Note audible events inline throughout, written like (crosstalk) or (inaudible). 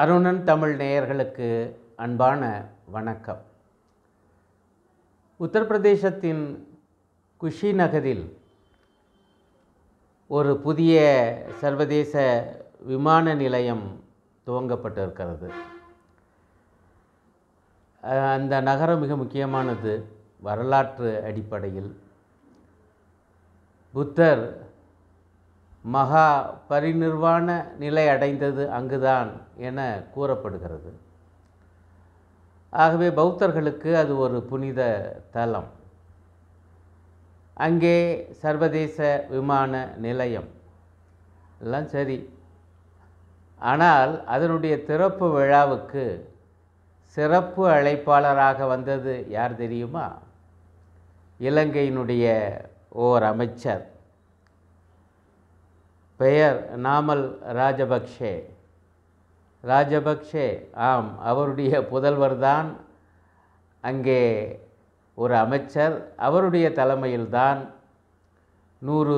அருணன் தமிழ் நேயர்களுக்கு அன்பான வணக்கம் உத்தரப்பிரதேசத்தின் குஷி நகரில் ஒரு புதிய சர்வதேச விமான நிலையம் துவங்கப்பட்டிருக்கிறது அந்த நகரம் மிக முக்கியமானது வரலாற்று அடிப்படையில் புத்தர் மகா பரிநிர்வாண நிலை அடைந்தது அங்குதான் என கூறப்படுகிறது ஆகவே பௌத்தர்களுக்கு அது ஒரு புனித தலம் அங்கே சர்வதேச விமான நிலையம் எல்லாம் சரி ஆனால் அதனுடைய திறப்பு விழாவுக்கு சிறப்பு அழைப்பாளராக வந்தது யார் தெரியுமா இலங்கையினுடைய ஓர் அமைச்சர் பெயர் நாமல் ராஜபக்ஷே ராஜபக்ஷே ஆம் அவருடைய புதல்வர்தான் அங்கே ஒரு அமைச்சர் அவருடைய தலைமையில்தான் நூறு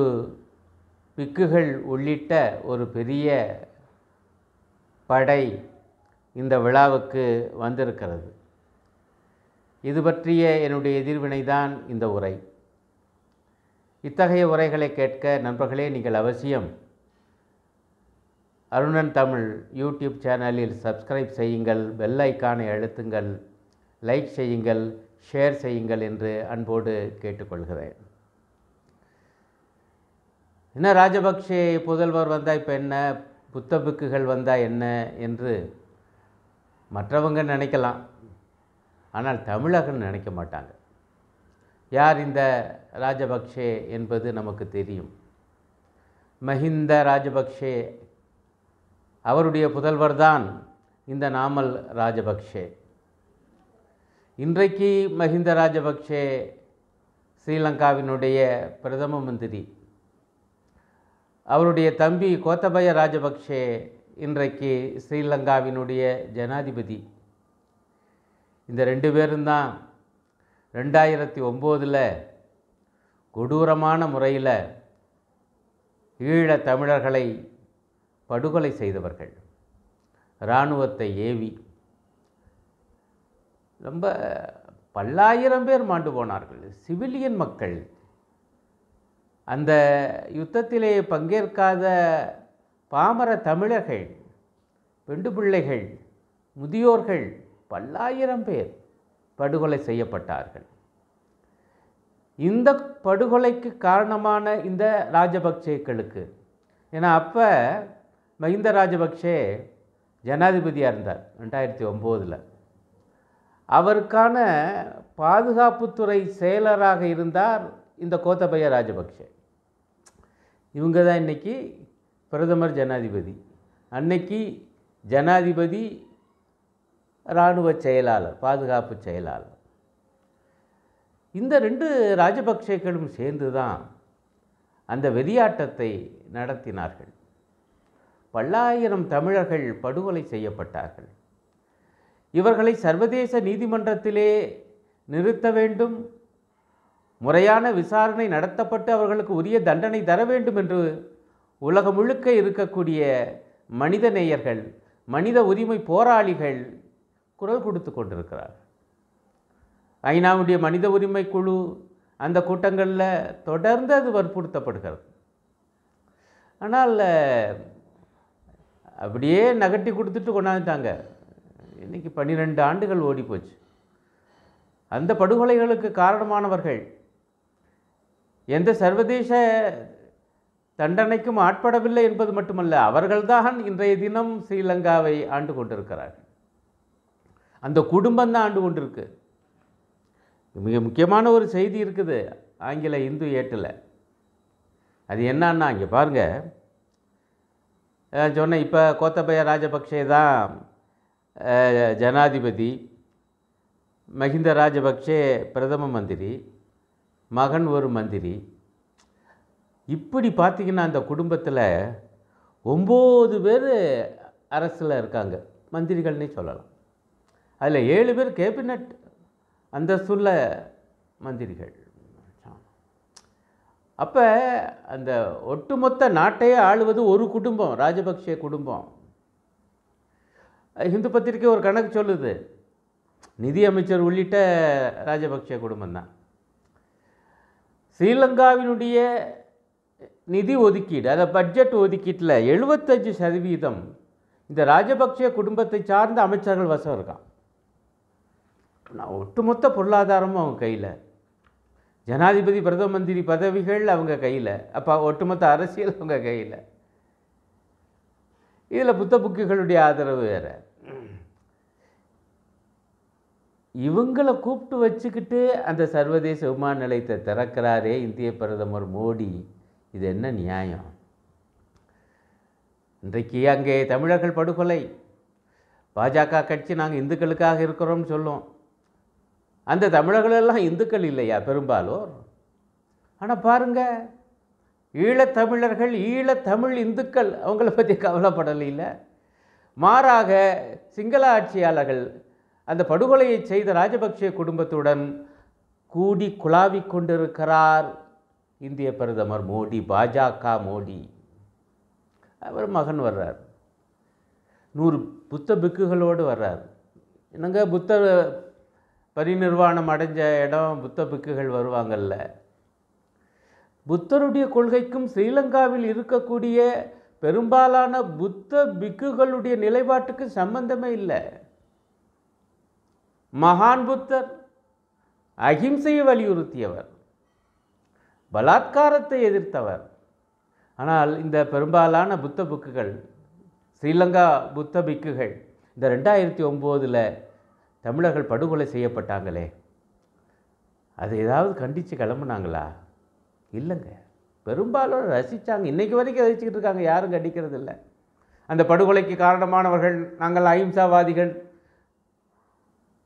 பிக்குகள் உள்ளிட்ட ஒரு பெரிய படை இந்த விழாவுக்கு வந்திருக்கிறது இது பற்றிய என்னுடைய எதிர்வினை தான் இந்த உரை இத்தகைய உரைகளை கேட்க நண்பர்களே நீங்கள் அவசியம் அருணன் தமிழ் யூடியூப் சேனலில் சப்ஸ்கிரைப் செய்யுங்கள் ஐக்கானை அழுத்துங்கள் லைக் செய்யுங்கள் ஷேர் செய்யுங்கள் என்று அன்போடு கேட்டுக்கொள்கிறேன் என்ன ராஜபக்சே புதல்வர் வந்தால் இப்போ என்ன புத்த புக்குகள் வந்தால் என்ன என்று மற்றவங்க நினைக்கலாம் ஆனால் தமிழகம் நினைக்க மாட்டாங்க யார் இந்த ராஜபக்சே என்பது நமக்கு தெரியும் மஹிந்த ராஜபக்சே அவருடைய புதல்வர்தான் இந்த நாமல் ராஜபக்ஷே இன்றைக்கு மஹிந்த ராஜபக்ஷே ஸ்ரீலங்காவினுடைய பிரதம மந்திரி அவருடைய தம்பி கோத்தபய ராஜபக்ஷே இன்றைக்கு ஸ்ரீலங்காவினுடைய ஜனாதிபதி இந்த ரெண்டு பேரும் தான் ரெண்டாயிரத்தி ஒம்போதில் கொடூரமான முறையில் ஈழ தமிழர்களை படுகொலை செய்தவர்கள் இராணுவத்தை ஏவி ரொம்ப பல்லாயிரம் பேர் மாண்டு போனார்கள் சிவிலியன் மக்கள் அந்த யுத்தத்திலே பங்கேற்காத பாமர தமிழர்கள் பெண்டு பிள்ளைகள் முதியோர்கள் பல்லாயிரம் பேர் படுகொலை செய்யப்பட்டார்கள் இந்த படுகொலைக்கு காரணமான இந்த ராஜபக்சேக்களுக்கு ஏன்னா அப்போ மஹிந்த ராஜபக்சே ஜனாதிபதியாக இருந்தார் ரெண்டாயிரத்தி ஒம்போதில் அவருக்கான பாதுகாப்புத்துறை செயலராக இருந்தார் இந்த கோத்தபய ராஜபக்சே இவங்க தான் இன்றைக்கி பிரதமர் ஜனாதிபதி அன்னைக்கு ஜனாதிபதி இராணுவ செயலாளர் பாதுகாப்பு செயலாளர் இந்த ரெண்டு ராஜபக்சேக்களும் சேர்ந்து தான் அந்த வெறியாட்டத்தை நடத்தினார்கள் பல்லாயிரம் தமிழர்கள் படுகொலை செய்யப்பட்டார்கள் இவர்களை சர்வதேச நீதிமன்றத்திலே நிறுத்த வேண்டும் முறையான விசாரணை நடத்தப்பட்டு அவர்களுக்கு உரிய தண்டனை தர வேண்டும் என்று உலகம் முழுக்க இருக்கக்கூடிய மனித நேயர்கள் மனித உரிமை போராளிகள் குரல் கொடுத்து கொண்டிருக்கிறார் ஐநாவுடைய மனித உரிமை குழு அந்த கூட்டங்களில் தொடர்ந்து அது வற்புறுத்தப்படுகிறது ஆனால் அப்படியே நகட்டி கொடுத்துட்டு கொண்டாந்துட்டாங்க இன்றைக்கி பன்னிரெண்டு ஆண்டுகள் ஓடி போச்சு அந்த படுகொலைகளுக்கு காரணமானவர்கள் எந்த சர்வதேச தண்டனைக்கும் ஆட்படவில்லை என்பது மட்டுமல்ல அவர்கள்தான் இன்றைய தினம் ஸ்ரீலங்காவை ஆண்டு கொண்டிருக்கிறார்கள் அந்த குடும்பம் தான் ஆண்டு கொண்டிருக்கு மிக முக்கியமான ஒரு செய்தி இருக்குது ஆங்கில இந்து ஏட்டில் அது என்னன்னா இங்கே பாருங்கள் சொன்னேன் இப்போ கோத்தபய ராஜபக்சே தான் ஜனாதிபதி மஹிந்த ராஜபக்சே பிரதம மந்திரி மகன் ஒரு மந்திரி இப்படி பார்த்திங்கன்னா அந்த குடும்பத்தில் ஒம்பது பேர் அரசில் இருக்காங்க மந்திரிகள்னே சொல்லலாம் அதில் ஏழு பேர் கேபினட் அந்த சொல்ல மந்திரிகள் அப்போ அந்த ஒட்டுமொத்த நாட்டையே ஆளுவது ஒரு குடும்பம் ராஜபக்சே குடும்பம் இந்து பத்திரிக்கை ஒரு கணக்கு சொல்லுது நிதியமைச்சர் உள்ளிட்ட ராஜபக்சே குடும்பம் தான் ஸ்ரீலங்காவினுடைய நிதி ஒதுக்கீடு அதை பட்ஜெட் ஒதுக்கீட்டில் எழுபத்தஞ்சு சதவீதம் இந்த ராஜபக்சே குடும்பத்தை சார்ந்த அமைச்சர்கள் வசம் இருக்கான் ஒட்டுமொத்த பொருளாதாரமும் அவங்க கையில் ஜனாதிபதி பிரதம மந்திரி பதவிகள் அவங்க கையில் அப்போ ஒட்டுமொத்த அரசியல் அவங்க கையில் இதில் புத்த புக்குகளுடைய ஆதரவு வேறு இவங்களை கூப்பிட்டு வச்சுக்கிட்டு அந்த சர்வதேச விமான நிலையத்தை திறக்கிறாரே இந்திய பிரதமர் மோடி இது என்ன நியாயம் இன்றைக்கு அங்கே தமிழர்கள் படுகொலை பாஜக கட்சி நாங்கள் இந்துக்களுக்காக இருக்கிறோம்னு சொல்லுவோம் அந்த தமிழர்களெல்லாம் இந்துக்கள் இல்லையா பெரும்பாலோர் ஆனால் பாருங்கள் ஈழத்தமிழர்கள் ஈழத்தமிழ் இந்துக்கள் அவங்கள பற்றி இல்லை மாறாக சிங்கள ஆட்சியாளர்கள் அந்த படுகொலையை செய்த ராஜபக்சே குடும்பத்துடன் கூடி குழாவி கொண்டிருக்கிறார் இந்திய பிரதமர் மோடி பாஜக மோடி அவர் மகன் வர்றார் நூறு புத்த பிக்குகளோடு வர்றார் என்னங்க புத்த பரிநிர்வாணம் அடைஞ்ச இடம் புத்த பிக்குகள் வருவாங்கல்ல புத்தருடைய கொள்கைக்கும் ஸ்ரீலங்காவில் இருக்கக்கூடிய பெரும்பாலான புத்த பிக்குகளுடைய நிலைப்பாட்டுக்கு சம்பந்தமே இல்லை மகான் புத்தர் அகிம்சையை வலியுறுத்தியவர் பலாத்காரத்தை எதிர்த்தவர் ஆனால் இந்த பெரும்பாலான புத்த புக்குகள் ஸ்ரீலங்கா புத்த பிக்குகள் இந்த ரெண்டாயிரத்தி ஒம்போதில் தமிழர்கள் படுகொலை செய்யப்பட்டாங்களே அது ஏதாவது கண்டித்து கிளம்புனாங்களா இல்லைங்க பெரும்பாலும் ரசித்தாங்க இன்றைக்கு வரைக்கும் ரசிச்சுக்கிட்டு இருக்காங்க யாரும் கண்டிக்கிறது இல்லை அந்த படுகொலைக்கு காரணமானவர்கள் நாங்கள் அஹிம்சாவாதிகள்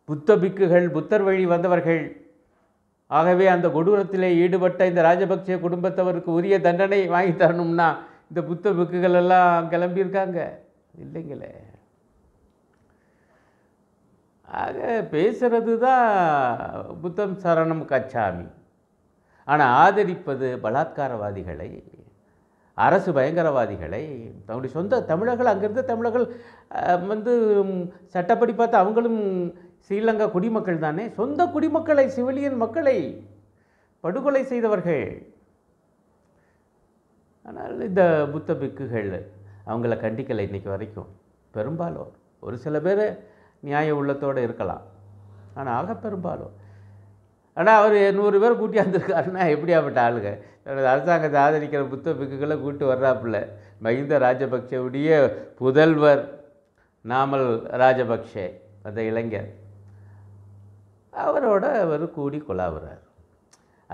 புத்த பிக்குகள் புத்தர் வழி வந்தவர்கள் ஆகவே அந்த கொடூரத்திலே ஈடுபட்ட இந்த ராஜபக்சே குடும்பத்தவருக்கு உரிய தண்டனை வாங்கி தரணும்னா இந்த புத்த பிக்குகள் எல்லாம் கிளம்பியிருக்காங்க இல்லைங்களே ஆக பேசுகிறது தான் புத்தம் சரணம் கச்சாமி ஆனால் ஆதரிப்பது பலாத்காரவாதிகளை அரசு பயங்கரவாதிகளை தன்னுடைய சொந்த தமிழர்கள் அங்கேருந்து தமிழர்கள் வந்து சட்டப்படி பார்த்து அவங்களும் ஸ்ரீலங்கா குடிமக்கள் தானே சொந்த குடிமக்களை சிவிலியன் மக்களை படுகொலை செய்தவர்கள் ஆனால் இந்த புத்த பிக்குகள் அவங்கள கண்டிக்கலை இன்றைக்கி வரைக்கும் பெரும்பாலும் ஒரு சில பேர் நியாய உள்ளத்தோடு இருக்கலாம் ஆனால் ஆக பெரும்பாலும் ஆனால் அவர் நூறு பேர் வந்திருக்காருன்னா எப்படியாப்பட்ட ஆளுங்க அரசாங்கத்தை ஆதரிக்கிற புத்த பிக்குகளை கூப்பிட்டு வர்றாப்புல மஹிந்த ராஜபக்சேவுடைய புதல்வர் நாமல் ராஜபக்ஷே அந்த இளைஞர் அவரோட அவர் கூடி கொலாவுறார்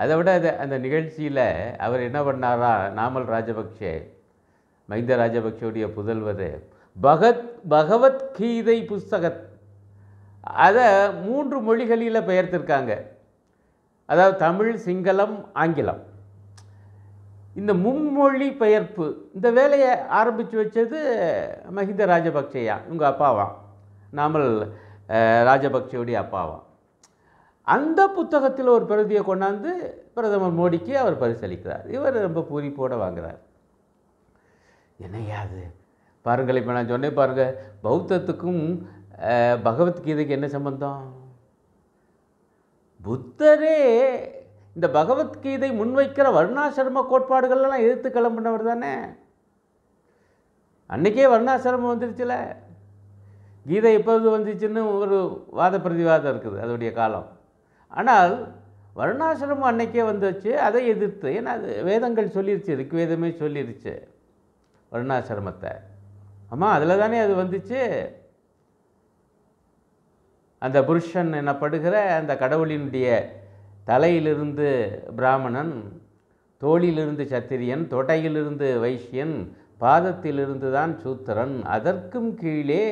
அதை விட அது அந்த நிகழ்ச்சியில் அவர் என்ன பண்ணாரா நாமல் ராஜபக்சே மஹிந்த ராஜபக்சேவுடைய புதல்வர் பகத் பகவத்கீதை புஸ்தகத் அதை மூன்று மொழிகளில் பெயர்த்திருக்காங்க அதாவது தமிழ் சிங்களம் ஆங்கிலம் இந்த மும்மொழி பெயர்ப்பு இந்த வேலையை ஆரம்பித்து வச்சது மஹிந்த ராஜபக்சேயா உங்கள் அப்பாவாம் நாமல் ராஜபக்சேவுடைய அப்பாவாம் அந்த புத்தகத்தில் ஒரு பிரதியை கொண்டாந்து பிரதமர் மோடிக்கு அவர் பரிசளிக்கிறார் இவர் ரொம்ப பூரிப்போடு வாங்குகிறார் என்னையாது பாருங்கள் இப்போ நான் சொன்னேன் பாருங்கள் பௌத்தத்துக்கும் பகவத்கீதைக்கு என்ன சம்பந்தம் புத்தரே இந்த பகவத்கீதை முன்வைக்கிற வர்ணாசிரம கோட்பாடுகள்லாம் எதிர்த்து கிளம்புனவர் தானே அன்றைக்கே வர்ணாசிரமம் வந்துருச்சுல கீதை எப்போது வந்துச்சுன்னு ஒரு வாத பிரதிவாதம் இருக்குது அதோடைய காலம் ஆனால் வருணாசிரமம் அன்னைக்கே வந்துச்சு அதை எதிர்த்து ஏன்னா அது வேதங்கள் சொல்லிருச்சு வேதமே சொல்லிருச்சு வருணாசிரமத்தை ஆமாம் அதில் தானே அது வந்துச்சு அந்த புருஷன் எனப்படுகிற அந்த கடவுளினுடைய தலையிலிருந்து பிராமணன் தோளிலிருந்து சத்திரியன் தொடையிலிருந்து வைசியன் பாதத்திலிருந்து தான் சூத்திரன் அதற்கும் கீழே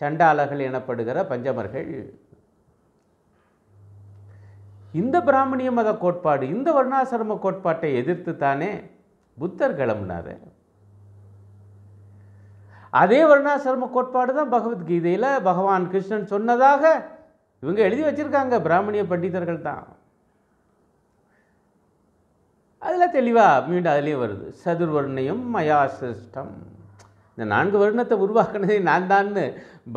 சண்டாளர்கள் எனப்படுகிற பஞ்சமர்கள் இந்த பிராமணிய மத கோட்பாடு இந்த வர்ணாசிரம கோட்பாட்டை எதிர்த்து தானே புத்தர் கிளம்புனார் அதே வருணாசிரம கோட்பாடு தான் பகவத்கீதையில் பகவான் கிருஷ்ணன் சொன்னதாக இவங்க எழுதி வச்சுருக்காங்க பிராமணிய பண்டிதர்கள் தான் அதில் தெளிவாக மீண்டும் அதுலேயும் வருது சதுர்வர்ணையும் மயாசிருஷ்டம் இந்த நான்கு வருணத்தை உருவாக்குனதே நான் தான்னு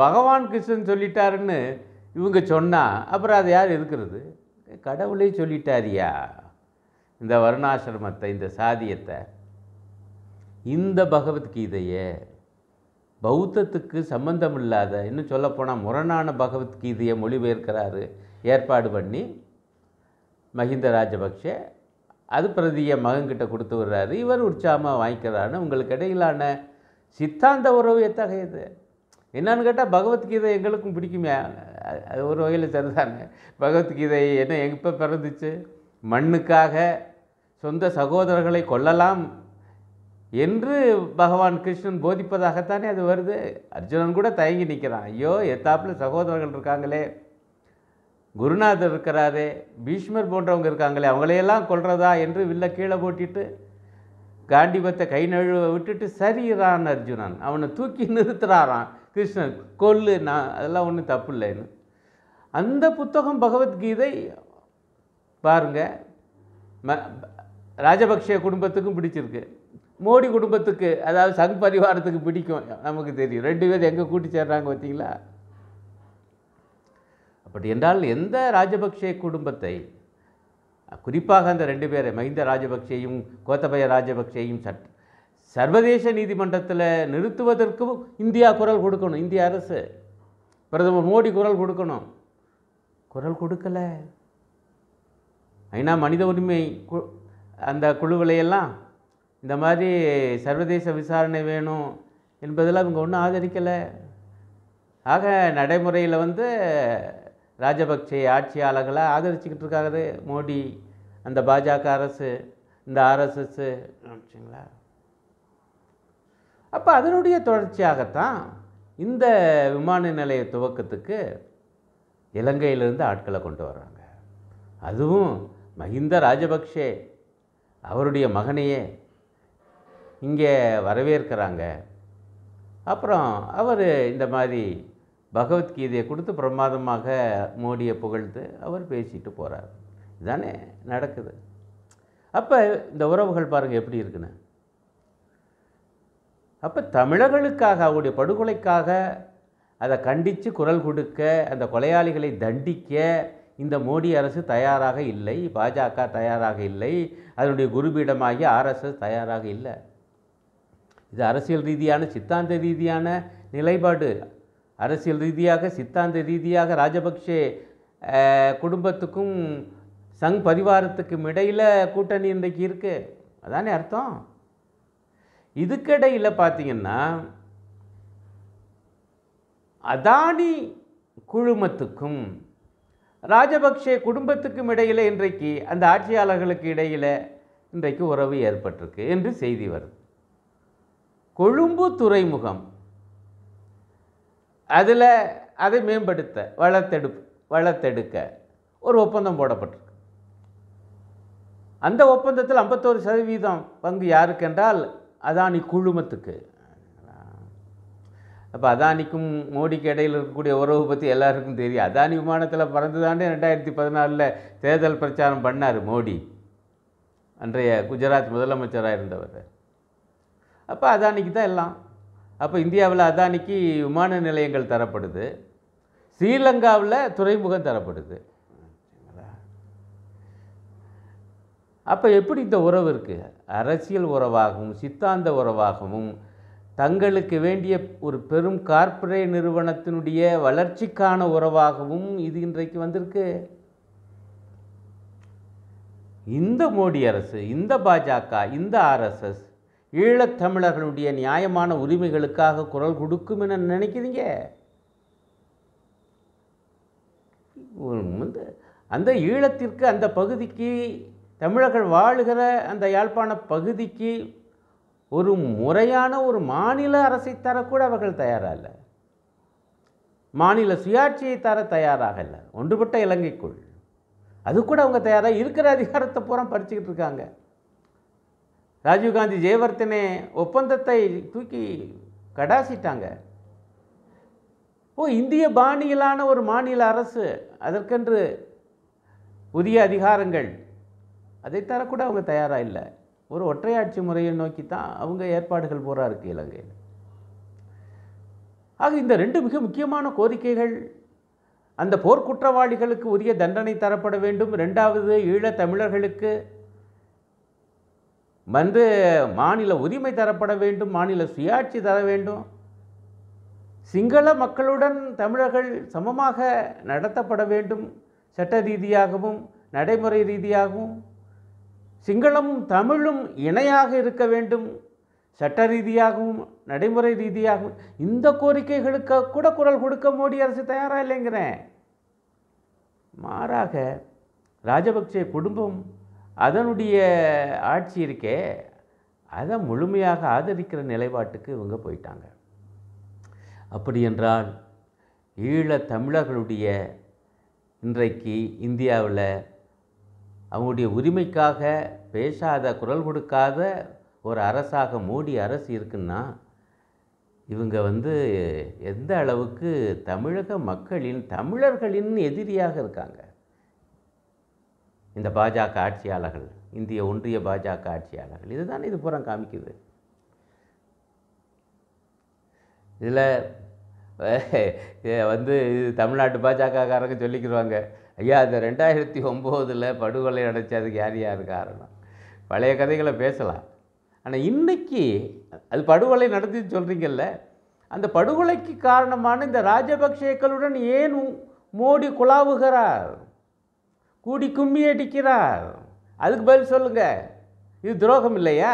பகவான் கிருஷ்ணன் சொல்லிட்டாருன்னு இவங்க சொன்னால் அப்புறம் அதை யார் எதுக்குறது கடவுளே சொல்லிட்டாரியா இந்த வருணாசிரமத்தை இந்த சாதியத்தை இந்த பகவத்கீதையை பௌத்தத்துக்கு இல்லாத இன்னும் சொல்லப்போனால் முரணான பகவத்கீதையை மொழிபெயர்க்கிறாரு ஏற்பாடு பண்ணி மஹிந்த ராஜபக்ஷ அது பிரதியை மகன்கிட்ட கொடுத்து விடுறாரு இவர் உற்சாகமாக வாங்கிக்கிறான்னு உங்களுக்கு இடையிலான சித்தாந்த உறவு எத்தகையது என்னன்னு கேட்டால் பகவத்கீதை எங்களுக்கும் பிடிக்குமே அது ஒரு வகையில் சரிதானே பகவத்கீதை என்ன எப்போ பிறந்துச்சு மண்ணுக்காக சொந்த சகோதரர்களை கொல்லலாம் என்று பகவான் கிருஷ்ணன் போதிப்பதாகத்தானே அது வருது அர்ஜுனன் கூட தயங்கி நிற்கிறான் ஐயோ எத்தாப்பில் சகோதரர்கள் இருக்காங்களே குருநாதர் இருக்கிறாரே பீஷ்மர் போன்றவங்க இருக்காங்களே அவங்களையெல்லாம் கொள்றதா என்று வில்ல கீழே போட்டிட்டு காண்டிபத்தை கை நழுவ விட்டுட்டு சரிகிறான் அர்ஜுனன் அவனை தூக்கி நிறுத்துறாரான் கிருஷ்ணன் கொல்லு நான் அதெல்லாம் ஒன்றும் தப்பு இல்லைன்னு அந்த புத்தகம் பகவத்கீதை பாருங்கள் ம ராஜபக்ஷ குடும்பத்துக்கும் பிடிச்சிருக்கு மோடி குடும்பத்துக்கு அதாவது சங் பரிவாரத்துக்கு பிடிக்கும் நமக்கு தெரியும் ரெண்டு பேர் எங்கே கூட்டி சேர்றாங்க பார்த்தீங்களா அப்படி என்றால் எந்த ராஜபக்சே குடும்பத்தை குறிப்பாக அந்த ரெண்டு பேரை மஹிந்த ராஜபக்சேயும் கோத்தபய ராஜபக்சேயும் சட் சர்வதேச நீதிமன்றத்தில் நிறுத்துவதற்கும் இந்தியா குரல் கொடுக்கணும் இந்திய அரசு பிரதமர் மோடி குரல் கொடுக்கணும் குரல் கொடுக்கலை ஐநா மனித உரிமை அந்த குழுவிலையெல்லாம் இந்த மாதிரி சர்வதேச விசாரணை வேணும் என்பதெல்லாம் அவங்க ஒன்றும் ஆதரிக்கலை ஆக நடைமுறையில் வந்து ராஜபக்சே ஆட்சியாளர்களை ஆதரிச்சுக்கிட்டு இருக்காரு மோடி அந்த பாஜக அரசு இந்த ஆர்எஸ்எஸ்ஸு வச்சுங்களா அப்போ அதனுடைய தொடர்ச்சியாகத்தான் இந்த விமான நிலைய துவக்கத்துக்கு இலங்கையிலிருந்து ஆட்களை கொண்டு வர்றாங்க அதுவும் மஹிந்த ராஜபக்ஷே அவருடைய மகனையே இங்கே வரவேற்கிறாங்க அப்புறம் அவர் இந்த மாதிரி பகவத்கீதையை கொடுத்து பிரமாதமாக மோடியை புகழ்ந்து அவர் பேசிட்டு போகிறார் இதானே நடக்குது அப்போ இந்த உறவுகள் பாருங்கள் எப்படி இருக்குன்னு அப்போ தமிழர்களுக்காக அவருடைய படுகொலைக்காக அதை கண்டித்து குரல் கொடுக்க அந்த கொலையாளிகளை தண்டிக்க இந்த மோடி அரசு தயாராக இல்லை பாஜக தயாராக இல்லை அதனுடைய குருபீடமாகி ஆர்எஸ்எஸ் தயாராக இல்லை இது அரசியல் ரீதியான சித்தாந்த ரீதியான நிலைப்பாடு அரசியல் ரீதியாக சித்தாந்த ரீதியாக ராஜபக்சே குடும்பத்துக்கும் சங் பரிவாரத்துக்கும் இடையில் கூட்டணி இன்றைக்கு இருக்குது அதானே அர்த்தம் இதுக்கிடையில் பார்த்திங்கன்னா அதானி குழுமத்துக்கும் ராஜபக்சே குடும்பத்துக்கும் இடையில் இன்றைக்கு அந்த ஆட்சியாளர்களுக்கு இடையில் இன்றைக்கு உறவு ஏற்பட்டிருக்கு என்று செய்தி வருது கொழும்பு துறைமுகம் அதில் அதை மேம்படுத்த வளர்த்தெடுப்பு வளர்த்தெடுக்க ஒரு ஒப்பந்தம் போடப்பட்டிருக்கு அந்த ஒப்பந்தத்தில் ஐம்பத்தோரு சதவீதம் பங்கு யாருக்கென்றால் அதானி குழுமத்துக்கு அப்போ அதானிக்கும் மோடிக்கு இடையில் இருக்கக்கூடிய உறவு பற்றி எல்லாருக்கும் தெரியும் அதானி விமானத்தில் பறந்து தாண்டே ரெண்டாயிரத்தி பதினாலில் தேர்தல் பிரச்சாரம் பண்ணார் மோடி அன்றைய குஜராத் முதலமைச்சராக இருந்தவர் அப்போ அதானிக்கு தான் எல்லாம் அப்போ இந்தியாவில் அதானிக்கு விமான நிலையங்கள் தரப்படுது ஸ்ரீலங்காவில் துறைமுகம் தரப்படுது அப்போ எப்படி இந்த உறவு இருக்குது அரசியல் உறவாகவும் சித்தாந்த உறவாகவும் தங்களுக்கு வேண்டிய ஒரு பெரும் கார்ப்பரேட் நிறுவனத்தினுடைய வளர்ச்சிக்கான உறவாகவும் இது இன்றைக்கு வந்திருக்கு இந்த மோடி அரசு இந்த பாஜக இந்த ஆர்எஸ்எஸ் ஈழத்தமிழர்களுடைய நியாயமான உரிமைகளுக்காக குரல் கொடுக்கும் என நினைக்கிறீங்க அந்த ஈழத்திற்கு அந்த பகுதிக்கு தமிழர்கள் வாழுகிற அந்த யாழ்ப்பாண பகுதிக்கு ஒரு முறையான ஒரு மாநில அரசை தரக்கூட அவர்கள் தயாராக இல்லை மாநில சுயாட்சியை தர தயாராக இல்லை ஒன்றுபட்ட இலங்கைக்குள் அது கூட அவங்க தயாராக இருக்கிற அதிகாரத்தை பூரா பறிச்சுக்கிட்டு இருக்காங்க ராஜீவ்காந்தி ஜெயவர்த்தனே ஒப்பந்தத்தை தூக்கி கடாசிட்டாங்க ஓ இந்திய பாணியிலான ஒரு மாநில அரசு அதற்கென்று புதிய அதிகாரங்கள் அதை தரக்கூட அவங்க தயாராக இல்லை ஒரு ஒற்றையாட்சி முறையை நோக்கி தான் அவங்க ஏற்பாடுகள் பூரா இருக்குது இலங்கையில் ஆக இந்த ரெண்டு மிக முக்கியமான கோரிக்கைகள் அந்த போர்க்குற்றவாளிகளுக்கு உரிய தண்டனை தரப்பட வேண்டும் ரெண்டாவது ஈழத் தமிழர்களுக்கு வந்து மாநில உரிமை தரப்பட வேண்டும் மாநில சுயாட்சி தர வேண்டும் சிங்கள மக்களுடன் தமிழர்கள் சமமாக நடத்தப்பட வேண்டும் சட்ட ரீதியாகவும் நடைமுறை ரீதியாகவும் சிங்களமும் தமிழும் இணையாக இருக்க வேண்டும் சட்ட ரீதியாகவும் நடைமுறை ரீதியாகவும் இந்த கோரிக்கைகளுக்கு கூட குரல் கொடுக்க மோடி அரசு தயாராக இல்லைங்கிறேன் மாறாக ராஜபக்சே குடும்பம் அதனுடைய ஆட்சி இருக்கே அதை முழுமையாக ஆதரிக்கிற நிலைப்பாட்டுக்கு இவங்க போயிட்டாங்க அப்படி என்றால் ஈழ தமிழர்களுடைய இன்றைக்கு இந்தியாவில் அவங்களுடைய உரிமைக்காக பேசாத குரல் கொடுக்காத ஒரு அரசாக மோடி அரசு இருக்குன்னா இவங்க வந்து எந்த அளவுக்கு தமிழக மக்களின் தமிழர்களின் எதிரியாக இருக்காங்க இந்த பாஜக ஆட்சியாளர்கள் இந்திய ஒன்றிய பாஜக ஆட்சியாளர்கள் இதுதான் இது பூரா காமிக்குது இதில் (laughs) வந்து இது தமிழ்நாட்டு பாஜகக்காரங்க சொல்லிக்கிடுவாங்க ஐயா அது ரெண்டாயிரத்தி ஒம்போதில் படுகொலை அடைச்சதுக்கு யார் யார் காரணம் பழைய கதைகளை பேசலாம் ஆனால் இன்றைக்கி அது படுகொலை நடத்தி சொல்கிறீங்கல்ல அந்த படுகொலைக்கு காரணமான இந்த ராஜபக்சேக்களுடன் ஏன் மோடி குழாவுகிறார் கூடி கும்மி அடிக்கிறார் அதுக்கு பதில் சொல்லுங்கள் இது துரோகம் இல்லையா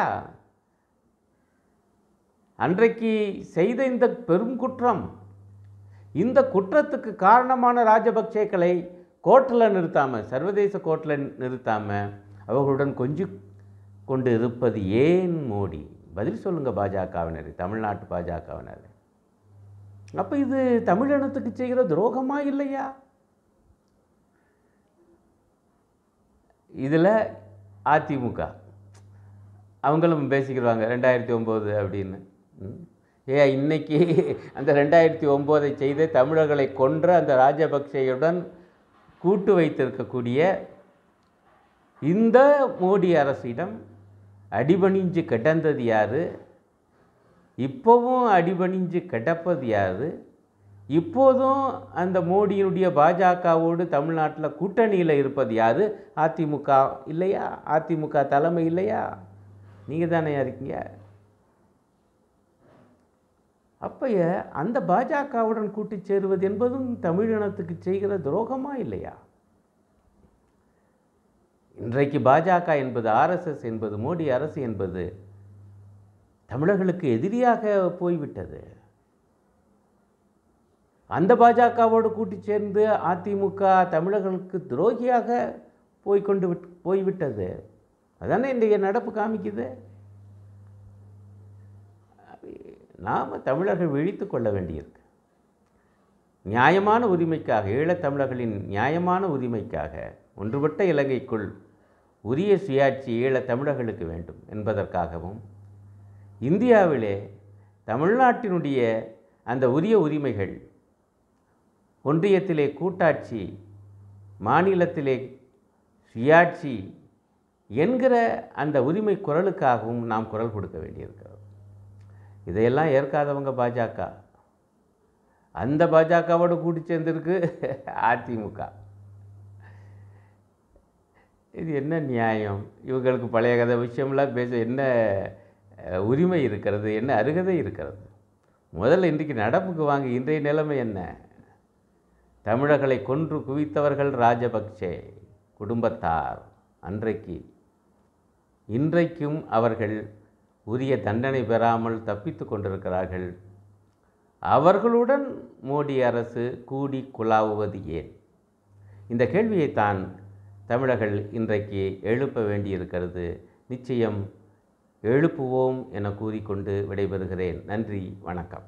அன்றைக்கு செய்த இந்த பெரும் குற்றம் இந்த குற்றத்துக்கு காரணமான ராஜபக்சேக்களை கோர்ட்டில் நிறுத்தாமல் சர்வதேச கோர்ட்டில் நிறுத்தாமல் அவர்களுடன் கொஞ்சி கொண்டு இருப்பது ஏன் மோடி பதில் சொல்லுங்கள் பாஜகவினர் தமிழ்நாட்டு பாஜகவினர் அப்போ இது தமிழனத்துக்கு செய்கிற துரோகமாக இல்லையா இதில் அதிமுக அவங்களும் பேசிக்கிடுவாங்க ரெண்டாயிரத்தி ஒம்பது அப்படின்னு ஏ இன்னைக்கு அந்த ரெண்டாயிரத்தி ஒம்போதை செய்து தமிழர்களை கொன்ற அந்த ராஜபக்சேயுடன் கூட்டு வைத்திருக்கக்கூடிய இந்த மோடி அரசிடம் அடிபணிஞ்சு கிடந்தது யார் இப்போவும் அடிபணிஞ்சு கிடப்பது யார் இப்போதும் அந்த மோடியினுடைய பாஜகவோடு தமிழ்நாட்டில் கூட்டணியில் இருப்பது யார் அதிமுக இல்லையா அதிமுக தலைமை இல்லையா நீங்கள் தானே இருக்கீங்க அப்பைய அந்த பாஜகவுடன் கூட்டி சேருவது என்பதும் தமிழினத்துக்கு செய்கிற துரோகமா இல்லையா இன்றைக்கு பாஜக என்பது ஆர்எஸ்எஸ் என்பது மோடி அரசு என்பது தமிழர்களுக்கு எதிரியாக போய்விட்டது அந்த பாஜகவோடு கூட்டி சேர்ந்து அதிமுக தமிழர்களுக்கு துரோகியாக போய்கொண்டு விட் போய்விட்டது அதானே இன்றைய நடப்பு காமிக்குது நாம் தமிழர்கள் விழித்து கொள்ள வேண்டியிருக்கு நியாயமான உரிமைக்காக ஈழத்தமிழர்களின் நியாயமான உரிமைக்காக ஒன்றுபட்ட இலங்கைக்குள் உரிய சுயாட்சி ஈழத்தமிழர்களுக்கு வேண்டும் என்பதற்காகவும் இந்தியாவிலே தமிழ்நாட்டினுடைய அந்த உரிய உரிமைகள் ஒன்றியத்திலே கூட்டாட்சி மாநிலத்திலே சுயாட்சி என்கிற அந்த உரிமை குரலுக்காகவும் நாம் குரல் கொடுக்க வேண்டியிருக்கிறது இதையெல்லாம் ஏற்காதவங்க பாஜக அந்த பாஜகவோடு கூட்டி சேர்ந்துருக்கு அதிமுக இது என்ன நியாயம் இவங்களுக்கு பழைய கதை விஷயம்லாம் பேச என்ன உரிமை இருக்கிறது என்ன அருகதை இருக்கிறது முதல்ல இன்றைக்கு நடப்புக்கு வாங்க இன்றைய நிலைமை என்ன தமிழர்களை கொன்று குவித்தவர்கள் ராஜபக்சே குடும்பத்தார் அன்றைக்கு இன்றைக்கும் அவர்கள் உரிய தண்டனை பெறாமல் தப்பித்து கொண்டிருக்கிறார்கள் அவர்களுடன் மோடி அரசு கூடி குழாவுவது ஏன் இந்த கேள்வியைத்தான் தமிழர்கள் இன்றைக்கு எழுப்ப வேண்டியிருக்கிறது நிச்சயம் எழுப்புவோம் என கூறிக்கொண்டு விடைபெறுகிறேன் நன்றி வணக்கம்